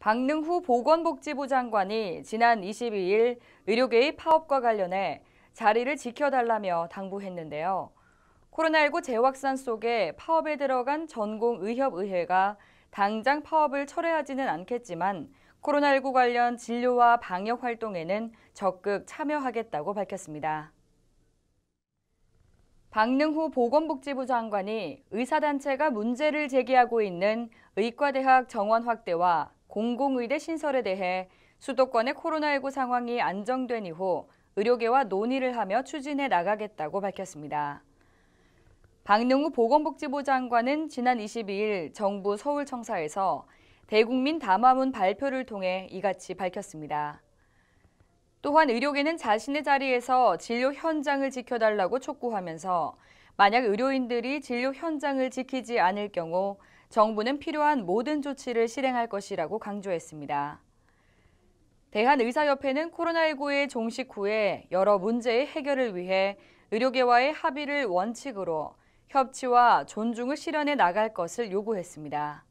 박능후 보건복지부 장관이 지난 22일 의료계의 파업과 관련해 자리를 지켜달라며 당부했는데요. 코로나19 재확산 속에 파업에 들어간 전공의협의회가 당장 파업을 철회하지는 않겠지만 코로나19 관련 진료와 방역 활동에는 적극 참여하겠다고 밝혔습니다. 박능후 보건복지부 장관이 의사단체가 문제를 제기하고 있는 의과대학 정원 확대와 공공의대 신설에 대해 수도권의 코로나19 상황이 안정된 이후 의료계와 논의를 하며 추진해 나가겠다고 밝혔습니다. 박능우 보건복지부 장관은 지난 22일 정부 서울청사에서 대국민 담화문 발표를 통해 이같이 밝혔습니다. 또한 의료계는 자신의 자리에서 진료 현장을 지켜달라고 촉구하면서 만약 의료인들이 진료 현장을 지키지 않을 경우 정부는 필요한 모든 조치를 실행할 것이라고 강조했습니다. 대한의사협회는 코로나19의 종식 후에 여러 문제의 해결을 위해 의료계와의 합의를 원칙으로 협치와 존중을 실현해 나갈 것을 요구했습니다.